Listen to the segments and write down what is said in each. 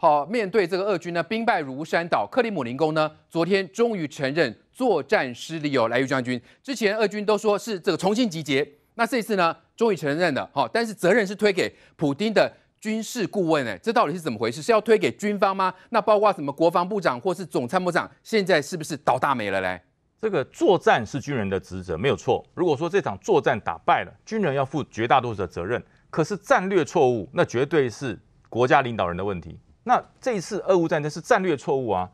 好，面对这个俄军呢，兵败如山倒。克里姆林宫呢，昨天终于承认作战失利哦，来，于将军之前俄军都说是这个重新集结，那这一次呢，终于承认了。好，但是责任是推给普京的军事顾问哎，这到底是怎么回事？是要推给军方吗？那包括什么国防部长或是总参谋长，现在是不是倒大霉了嘞？这个作战是军人的职责，没有错。如果说这场作战打败了，军人要负绝大多数的责任。可是战略错误，那绝对是国家领导人的问题。那这一次俄乌战争是战略错误啊！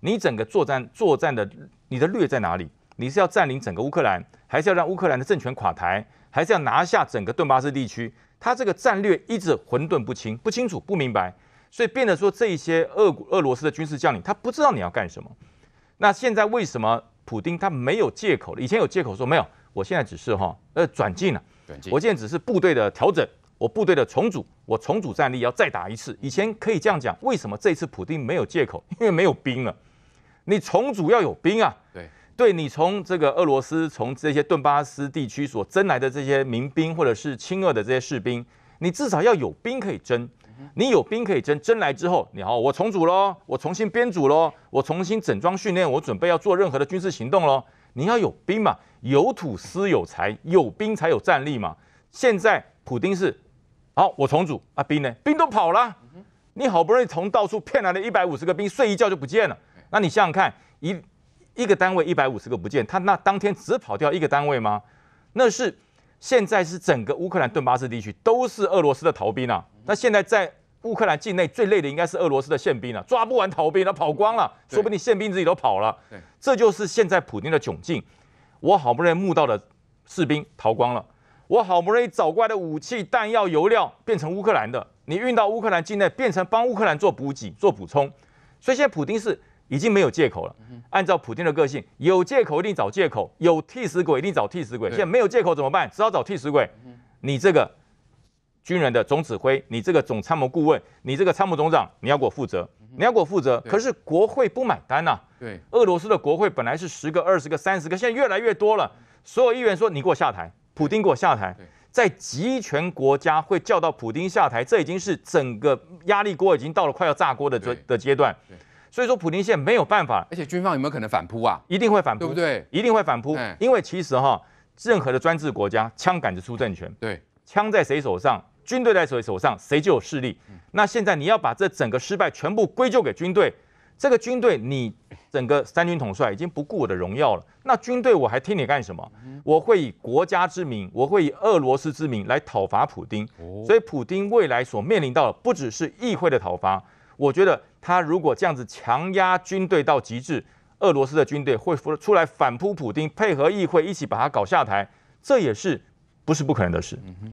你整个作战作战的你的略在哪里？你是要占领整个乌克兰，还是要让乌克兰的政权垮台，还是要拿下整个顿巴斯地区？他这个战略一直混沌不清，不清楚不明白，所以变得说这一些俄俄罗斯的军事将领他不知道你要干什么。那现在为什么普京他没有借口了？以前有借口说没有，我现在只是哈呃转进啊，转进，我现在只是部队的调整。我部队的重组，我重组战力要再打一次。以前可以这样讲，为什么这次普京没有借口？因为没有兵了。你重组要有兵啊，对对，你从这个俄罗斯，从这些顿巴斯地区所征来的这些民兵，或者是亲俄的这些士兵，你至少要有兵可以征。你有兵可以征，征来之后，你好，我重组喽，我重新编组喽，我重新整装训练，我准备要做任何的军事行动喽。你要有兵嘛，有土司有财，有兵才有战力嘛。现在普京是。好，我重组啊兵呢？兵都跑了，你好不容易从到处骗来的一百五十个兵，睡一觉就不见了。那你想想看，一一个单位一百五十个不见，他那当天只跑掉一个单位吗？那是现在是整个乌克兰顿巴斯地区都是俄罗斯的逃兵啊。那现在在乌克兰境内最累的应该是俄罗斯的宪兵了，抓不完逃兵，他跑光了，说不定宪兵自己都跑了。这就是现在普京的窘境。我好不容易募到的士兵逃光了。我好不容易找过来的武器、弹药、油料，变成乌克兰的，你运到乌克兰境内，变成帮乌克兰做补给、做补充。所以现在普京是已经没有借口了。按照普京的个性，有借口一定找借口，有替死鬼一定找替死鬼。现在没有借口怎么办？只好找替死鬼。你这个军人的总指挥，你这个总参谋顾问，你这个参谋总长，你要给我负责，你要给我负责。可是国会不买单呐。对，俄罗斯的国会本来是十个、二十个、三十个，现在越来越多了。所有议员说：“你给我下台。”普丁给我下台，在集权国家会叫到普丁下台，这已经是整个压力锅已经到了快要炸锅的这的阶段。所以说，普丁现没有办法，而且军方有没有可能反扑啊？一定会反扑，对不对？一定会反扑，因为其实哈，任何的专制国家，枪杆子出政权，对，枪在谁手上，军队在谁手上，谁就有势力。那现在你要把这整个失败全部归咎给军队。这个军队，你整个三军统帅已经不顾我的荣耀了，那军队我还听你干什么？我会以国家之名，我会以俄罗斯之名来讨伐普丁。所以，普丁未来所面临到的不只是议会的讨伐，我觉得他如果这样子强压军队到极致，俄罗斯的军队会出来反扑普丁，配合议会一起把他搞下台，这也是不是不可能的事。